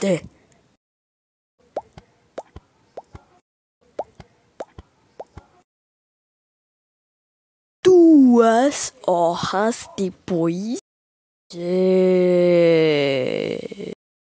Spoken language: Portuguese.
até. Duas horas depois.